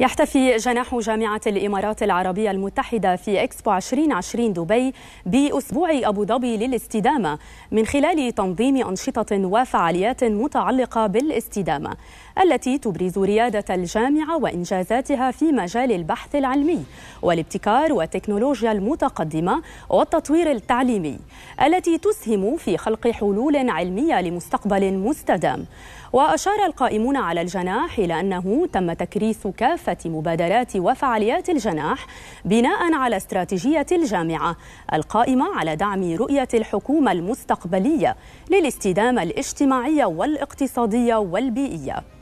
يحتفي جناح جامعة الإمارات العربية المتحدة في إكسبو 2020 دبي بأسبوع أبو ظبي للاستدامة من خلال تنظيم أنشطة وفعاليات متعلقة بالاستدامة التي تبرز ريادة الجامعة وإنجازاتها في مجال البحث العلمي والابتكار والتكنولوجيا المتقدمة والتطوير التعليمي التي تسهم في خلق حلول علمية لمستقبل مستدام وأشار القائمون على الجناح إلى أنه تم تكريس كافة كافة مبادرات وفعاليات الجناح بناء على استراتيجية الجامعة القائمة على دعم رؤية الحكومة المستقبلية للاستدامة الاجتماعية والاقتصادية والبيئية